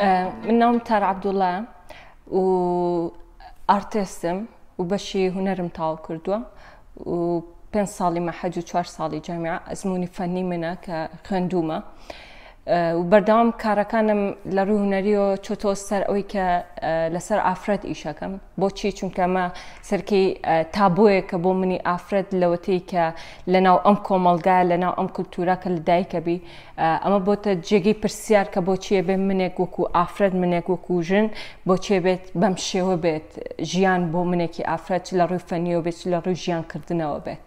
آه، منهم تار عبد الله و ارتستم و بەشی هنرم تاو کردووە و پێ ساڵی مەحەج و چوار ساڵی جامع ئەزمموی فەنی منە کە خوێندومە. و بەردەوام کارەکانم لە ڕوو هوەری و چۆتۆ سەر ئەوی کە لەسەر ئافرەت ئیشەکەم بۆچی چونکە مە سەرکی تابۆیە کە بۆ منی ئافرەت لەوەتەی کە لەناو ئەم کۆمەلگا لەناو ئەم کولتورا کە لە دایکەبی ئەمە بۆتە جێگەی پرسیار کە بۆچیە بێ منێک وەکو ئافرەت منێک وەکو ژن بۆچێ بێت بەم شێوە بێت ژیان بۆ منێکی ئافرەت لە ڕووی فەنیەوە بێت لە ڕوو ژیانکردنەوە بێت.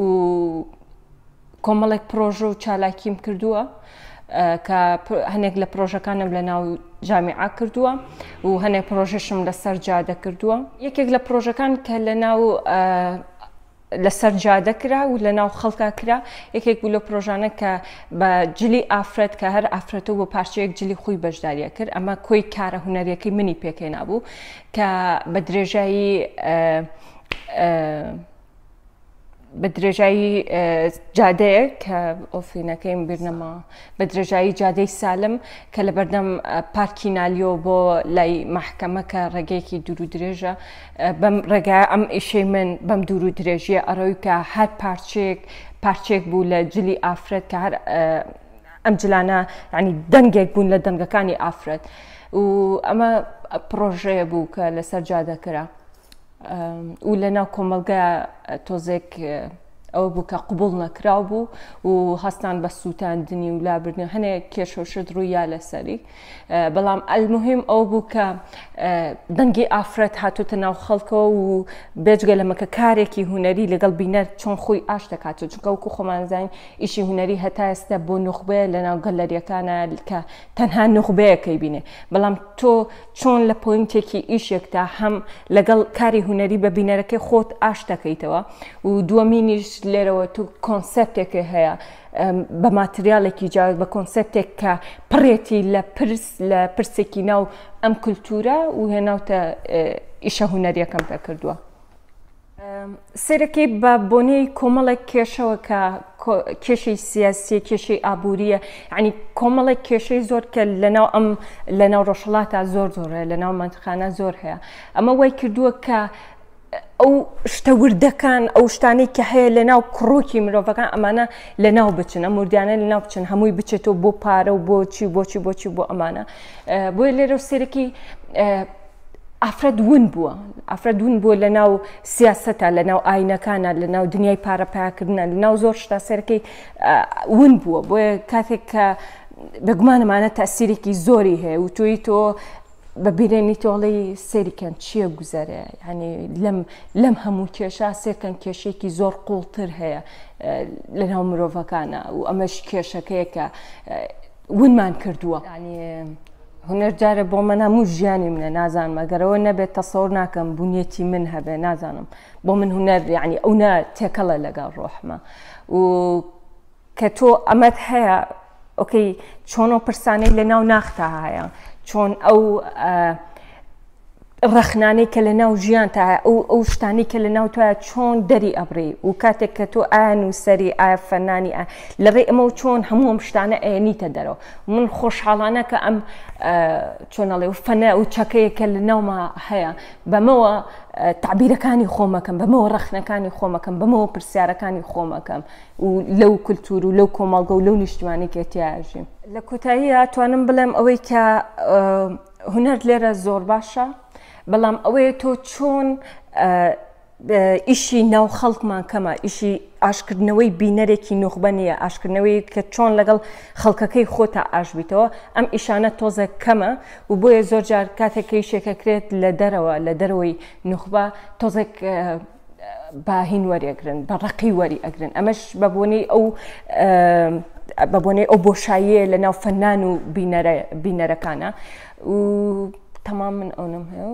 و کۆمەڵێک پرۆژە و چالاکیم کردووە کە هەنێک لە پرۆژەکانم لە ناو جامیعا کردووە و هەنێک پرۆژێشم لەسەر جادە کردووە یەکێک لە پرۆژەکان کە لە ناو لەسەر جادەکرا و لە ناو خەڵکا کرا یەکێک بوو لە پرۆژانە کە بە جلی ئافرەت کە هەر ئافرەتەوە بۆ پارچەیەک جلی خۆی بەشداریە کرد ئەمە کۆی کارە هوەرەکەی منی پێکەی نبوو کە بە درێژایی بە درێژایی جادەیە کە ئۆفینەکەیم بیرنەما بە درێژایی جادەی سالم کە لە بەردەم پارکینالیۆ بۆ لای مححکەمەکە ڕێگەیەکی دوور و درێژە بەم ڕێگا ئەم ئیشەی من بەم دوور و درێژیە ئەرەوی کە هەر پارچێک پارچێک بوو لە جلی ئافرەت کە هەر ئەم جلانە ینی دەنگێک بوون لە دەنگەکانی ئافرەت و ئەمە پرۆژەیە بوو کە لەسەر جادەکرا. ولنا كوملغا توزيك ئەوە بوو کە قوبول نەکرااو بوو و هەستان بە سووتاندنی و لابرنی هەنێک کێشەشت ڕوویا لەسەری بەڵام ئەلمهم ئەو بوو کە دەنگی ئافرەت هاتوتە ناو خەڵکەوە و بێجگە لەمەکە کارێکی هوەری لەگەڵ بینەر چۆن خۆی ئاش دەکاتە چونکە وکو خۆمانزانین ئیشی هوەری هەتا ئێستا بۆ نخبێ لە ناو گەلەریەکانە کە تەنها نخبەیەەکەی بینێ بەڵام تۆ چۆن لە پوینتێکی ئیشێکتا هەم لەگەڵ کاری هوەری بە بینەرەکەی خۆت ئاش دەکەیتەوە و دووەمینیش گشت لێرەوە تو کۆنسپتێکی هەیە بە ماتریالێکی جا بە کۆنسپتێک کە پڕێتی لە پرس لە پرسێکی ناو ئەم کولتورە و هێناوتە ئیشە هوەریەکەم پێ کردووە. سەرەکەی بە بۆنەی کۆمەڵێک کێشەوە کە کێشەی سیاسی کێشەی ئابوووریە ینی کۆمەڵێک کێشەی زۆر کە لەناو ئەم لەناو ڕۆژڵاتە زۆر زۆر هەیە لەناو منتخانە زۆر هەیە ئەمە وای کردووە کە ئەو شتەوردەکان ئەو شتانی کە هەیە لە ناو کڕۆکی مرۆڤەکان ئەمانە لە ناو بچن ئەم مردیانە لە ناو بچن هەمووی بچێتەوە بۆ پارە و بۆچی بۆچی بۆچی بۆ ئەمانە بۆی لێرە سێرەکی ئافرەت ون بووە ئافرەت ون بووە لە ناو سیاستە لە ناو ئاینەکانە لە ناو دنیای پارەپیاکردنە لە ناو زۆر شتا سەرەکەی ون بووە بۆیە کاتێک کە بگومانەمانە تاسیرێکی زۆری هەیە و توی تۆ بە بیرێنی تۆڵی سەریکەن چییە گوزەرە هەنی لەم هەموو کێشە سێکەن کێشێکی زۆر قوڵتر هەیە لەناو مرۆڤەکانە و ئەمەش کێشەکەیەکە ونمان کردووە هوەر جارە بۆ من هەموو ژیانی منە نازانم مەگەرەوە نەبێت تەسەور ناکەم بنیەتی من هەبێ نازانم بۆ من هوەر یعنی ئەوە تێکەڵە لەگەڵ ڕۆحمە و کە تۆ ئەمەت هەیە ئۆکەی چۆن و پرسانەی لە ناو ناختا هەیە چون او ڕەخنانەی کە لە ناو ژیان تا ئەو شتانی کە لە ناو توە چۆن دەری ئەبری و کاتێک کە تۆ ئاەن و سەری ئایا فەرنانی ئا لەڕێ ئەمە و چۆن هەموو ئەم شتانە ئێنیتە دەرەوە من خۆشحاڵانە کە ئەم چۆنەڵێ و فەنە و چەکەیە کە لە ناومە هەیە بەمەوە تعبیرەکانی خۆمەکەم بەمەوە ڕەخنەکانی خۆمەکەم بەمەوە پرسیارەکانی خۆمەکەم و لەو کولتور و لەو کۆمەڵگە و لەو نیشتوانی کێتیاژیم لە کۆتاییە توانم بڵێم ئەوەی کە هوەر لێرە زۆر باشە. بەڵام ئەوەیە تۆ چۆن ئیشی ناو خەڵکمان کەمە ئیشی ئاشکردنەوەی بینەرێکی نوخبە نیە ئاشکردنەوەی کە چۆن لەگەڵ خەڵکەکەی خۆتا ئاشبیتەوە ئەم ئیشانە تۆزە کەمە و بۆیە زۆر جار کاتێکی شێکەکرێت لە دەرەوە لە دەرەوەی نوخبە تۆزێک باهین وەریەگرن بە ڕقی وەری ئەگرن ئەمەش بەبوونی ئەو بەبوونی ئەو بۆشاییە لە ناو فەنان و بینەرەکانە و تەمام من ئەوم هەیە